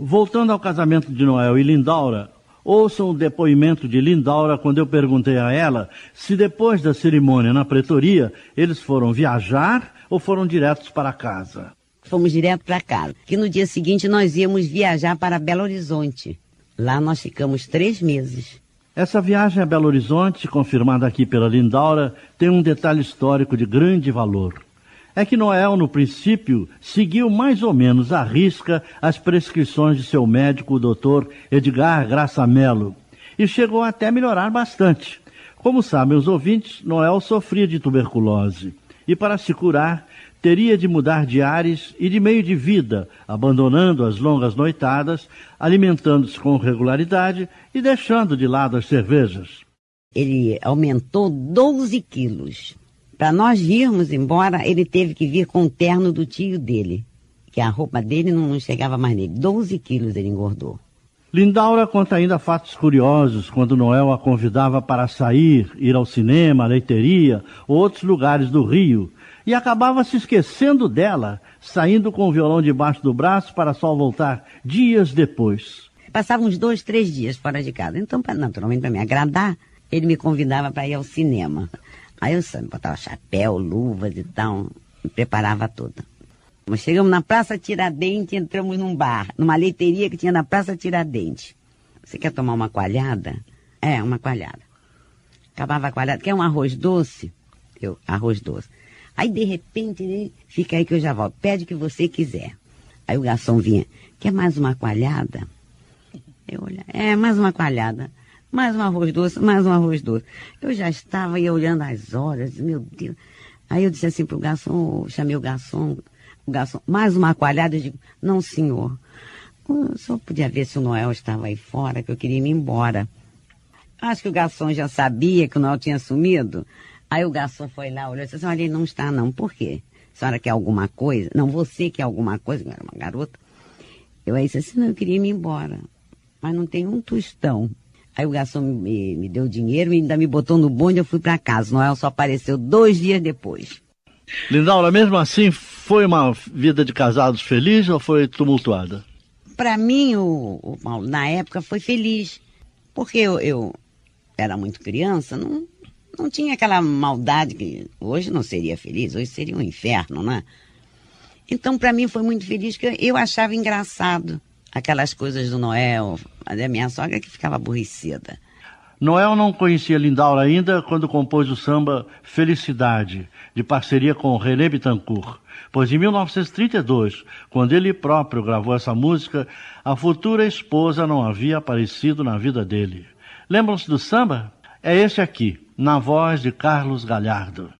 Voltando ao casamento de Noel e Lindaura, ouçam o depoimento de Lindaura quando eu perguntei a ela se depois da cerimônia na pretoria eles foram viajar ou foram diretos para casa. Fomos direto para casa, que no dia seguinte nós íamos viajar para Belo Horizonte. Lá nós ficamos três meses. Essa viagem a Belo Horizonte, confirmada aqui pela Lindaura, tem um detalhe histórico de grande valor é que Noel, no princípio, seguiu mais ou menos à risca as prescrições de seu médico, o doutor Edgar Graça Mello, e chegou até a melhorar bastante. Como sabem os ouvintes, Noel sofria de tuberculose e, para se curar, teria de mudar de ares e de meio de vida, abandonando as longas noitadas, alimentando-se com regularidade e deixando de lado as cervejas. Ele aumentou 12 quilos para nós irmos embora, ele teve que vir com o terno do tio dele, que a roupa dele não, chegava mais nele. 12 quilos ele engordou. Lindaura conta ainda fatos curiosos quando Noel a convidava para sair, ir ao cinema, à leiteria ou outros lugares do Rio e acabava se esquecendo dela, saindo com o violão debaixo do braço para só voltar dias depois. Passava uns dois, três dias fora de casa. Então, naturalmente, para me agradar, ele me convidava para ir ao cinema. Aí eu me botava chapéu, luvas e tal, me preparava toda. Mas chegamos na Praça Tiradentes, entramos num bar, numa leiteria que tinha na Praça Tiradentes. Você quer tomar uma coalhada? É, uma coalhada. Acabava a coalhada. Quer um arroz doce? Eu, arroz doce. Aí, de repente, ele né, fica aí que eu já volto. Pede o que você quiser. Aí o garçom vinha, quer mais uma coalhada? Eu olhava, é, mais uma coalhada mais um arroz doce, mais um arroz doce. Eu já estava aí olhando as horas, meu Deus. Aí eu disse assim pro garçom, chamei o garçom, o garçom, mais uma coalhada, eu digo, não senhor. Eu hum, só podia ver se o Noel estava aí fora, que eu queria ir embora. Acho que o garçom já sabia que o Noel tinha sumido. Aí o garçom foi lá, olhou e disse assim, olha, ele não está não, por quê? A senhora quer alguma coisa? Não, você quer alguma coisa, eu era uma garota. Eu aí disse assim, não, eu queria ir embora. Mas não tem um tostão. Aí o garçom me, me deu dinheiro e ainda me botou no bonde, e eu fui para casa. Noel só apareceu dois dias depois. Lindaura, mesmo assim, foi uma vida de casados feliz ou foi tumultuada? Para mim, o, o, Paulo, na época, foi feliz. Porque eu, eu era muito criança, não, não tinha aquela maldade que hoje não seria feliz, hoje seria um inferno, né? Então, para mim, foi muito feliz, porque eu achava engraçado aquelas coisas do Noel. Mas é minha sogra que ficava aborrecida. Noel não conhecia Lindaura ainda quando compôs o samba Felicidade, de parceria com René Bittencourt. Pois em 1932, quando ele próprio gravou essa música, a futura esposa não havia aparecido na vida dele. Lembram-se do samba? É esse aqui, na voz de Carlos Galhardo.